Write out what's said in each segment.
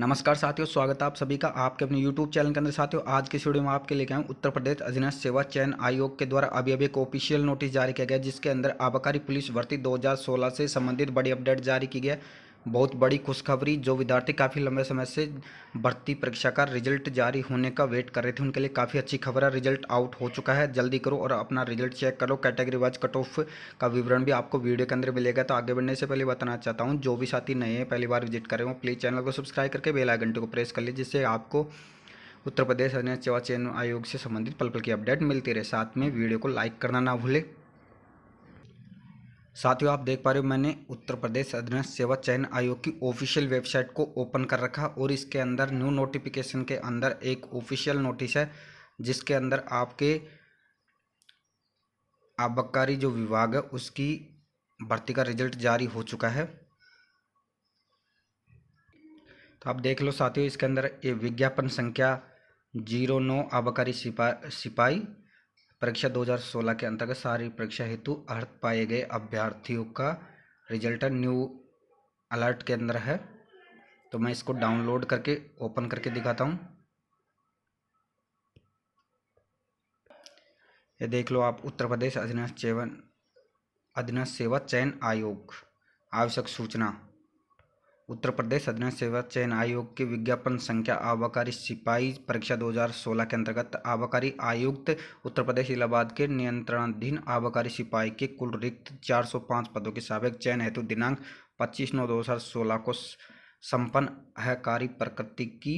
नमस्कार साथियों स्वागत है आप सभी का आपके अपने YouTube चैनल के अंदर साथियों आज की वीडियो में आपके लेके आए उत्तर प्रदेश अधीनस्थ सेवा चयन आयोग के द्वारा अभी अभी एक ऑफिशियल नोटिस जारी किया गया जिसके अंदर आबकारी पुलिस भर्ती 2016 से संबंधित बड़ी अपडेट जारी की गई बहुत बड़ी खुशखबरी जो विद्यार्थी काफ़ी लंबे समय से भर्ती परीक्षा का रिजल्ट जारी होने का वेट कर रहे थे उनके लिए काफ़ी अच्छी खबर है रिजल्ट आउट हो चुका है जल्दी करो और अपना रिजल्ट चेक करो कैटेगरी वाइज कट ऑफ का विवरण भी आपको वीडियो के अंदर मिलेगा तो आगे बढ़ने से पहले बताना चाहता हूँ जो भी साथी नए हैं पहली बार विजिट करें वो प्लीज़ चैनल को सब्सक्राइब करके बेल घंटे को प्रेस कर लीजिए जिससे आपको उत्तर प्रदेश अन्य सेवा चयन आयोग से संबंधित पल पल की अपडेट मिलती रहे साथ में वीडियो को लाइक करना ना भूलें साथियों आप देख पा रहे हो मैंने उत्तर प्रदेश अधीन सेवा चयन आयोग की ऑफिशियल वेबसाइट को ओपन कर रखा और इसके अंदर न्यू नोटिफिकेशन के अंदर एक ऑफिशियल नोटिस है जिसके अंदर आपके आबकारी जो विभाग है उसकी भर्ती का रिजल्ट जारी हो चुका है तो आप देख लो साथियों इसके अंदर ये विज्ञापन संख्या जीरो नौ आबकारी सिपा सिपाही परीक्षा 2016 के अंतर्गत सारी परीक्षा हेतु अर्थ पाए गए अभ्यर्थियों का रिजल्ट न्यू अलर्ट के अंदर है तो मैं इसको डाउनलोड करके ओपन करके दिखाता हूँ ये देख लो आप उत्तर प्रदेश अधीनस्थ सेवन अधीनस्थ सेवा चयन आयोग आवश्यक सूचना उत्तर प्रदेश अधीन सेवा चयन आयोग के विज्ञापन संख्या आबकारी सिपाही परीक्षा 2016 के अंतर्गत आबकारी आयुक्त उत्तर प्रदेश इलाहाबाद के नियंत्रणाधीन आबकारी सिपाही के कुल रिक्त 405 पदों के सबक चयन हेतु दिनांक 25 नौ 2016 को संपन्न अहकारी प्रकृति की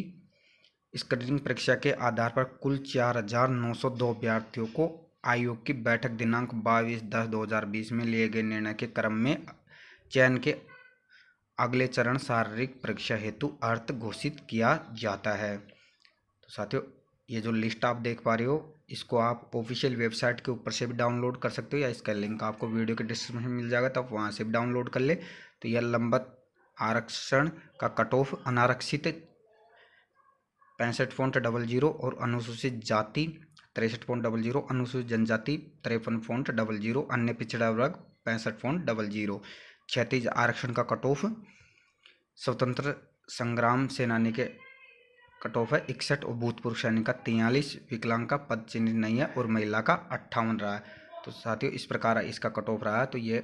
स्क्रीनिंग परीक्षा के आधार पर कुल चार हजार नौ सौ दो अभ्यर्थियों को आयोग की बैठक दिनांक बाईस दस दो में लिए गए निर्णय के क्रम में चयन के अगले चरण शारीरिक परीक्षा हेतु अर्थ घोषित किया जाता है तो साथियों ये जो लिस्ट आप देख पा रहे हो इसको आप ऑफिशियल वेबसाइट के ऊपर से भी डाउनलोड कर सकते हो या इसका लिंक आपको वीडियो के डिस्क्रिप्शन में मिल जाएगा तो आप वहाँ से भी डाउनलोड कर ले तो यह लंबत आरक्षण का कट ऑफ अनारक्षित पैंसठ पॉइंट डबल जीरो और अनुसूचित जाति तिरसठ पॉइंट डबल जीरो अनुसूचित जनजाति तिरपन पॉइंट डबल जीरो अन्य पिछड़ा वर्ग पैंसठ पॉइंट डबल जीरो क्षतिज आरक्षण का कट ऑफ स्वतंत्र संग्राम सेनानी के कट ऑफ है इकसठ और भूतपूर्व सैनिक का तियालीस विकलांग का पद चिन्हित नहीं है और महिला का अट्ठावन रहा है तो साथियों इस प्रकार इसका कट ऑफ रहा है तो ये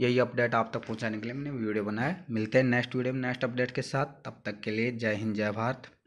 यही अपडेट आप तक पहुंचाने के लिए मैंने वीडियो बनाया मिलते हैं नेक्स्ट वीडियो में नेक्स्ट अपडेट के साथ तब तक के लिए जय हिंद जय भारत